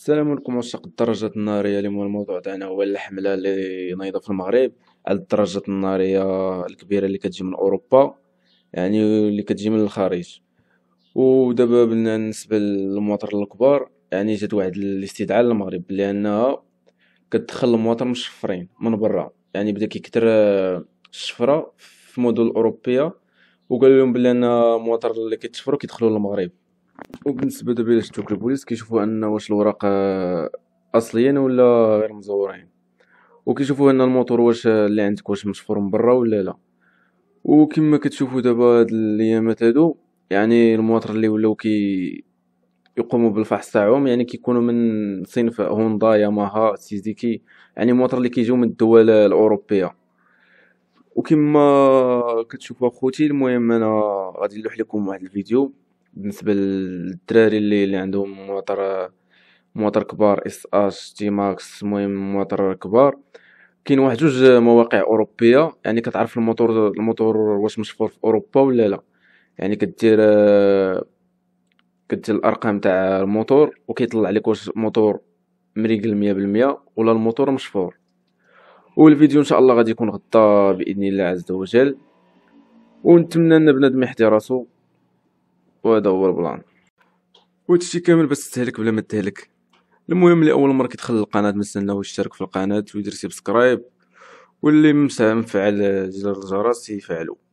السلام عليكم عشاق الدرجات النارية اليوم الموضوع تاعنا هو الحملة اللي نايضة في المغرب على الدرجات النارية الكبيرة اللي كتجي من أوروبا يعني اللي كتجي من الخارج ودابا بالنسبة للمواطر الكبار يعني جات واحد الاستدعاء للمغرب لأنها كتدخل المواطر مشفرين من برا يعني بدا كيكثر الشفرة في المدن الأوروبية وقالوا لهم بلي أن المواطر اللي كيتشفروا كيدخلوا للمغرب وبالنسبه دابا الى شفتوك البوليس كيشوفوا ان واش الوراق آه، اصليين ولا غير مزورين وكيشوفوا ان الموتور واش آه، اللي عندك واش مشفور من برا ولا لا وكما كتشوفوا دابا هاد الايامات هادو يعني المواطر اللي ولاو كي يقوموا بالفحص تاعهم يعني كيكونوا من صنف هوندا ياماها سيزيكي يعني المواطر اللي كيجيو من الدول الاوروبيه وكما كتشوفوا اخوتي المهم انا غادي نلوح لكم واحد الفيديو بالنسبة للدراري اللي اللي عندهم مواتر مواتر كبار اس اش تي ماكس المهم مواتر كبار كاين واحد جوج مواقع اوروبيه يعني كتعرف الموتور الموتور واش مشفور في اوروبا ولا لا يعني كدير كدير الارقام تاع الموتور وكيطلع لك واش الموتور مريقل مية بالمية ولا الموتور مشفور والفيديو ان شاء الله غادي يكون غطى باذن الله عز وجل ونتمنى ان بنادم يحتي راسو وهذا هو البلان وهادشي كامل باش تستهلك بلا ما تهلك المهم اللي اول مره كيدخل للقناه ما تنساوش يشترك في القناه ويدير سبسكرايب واللي مفعل زر الجرس يفعلو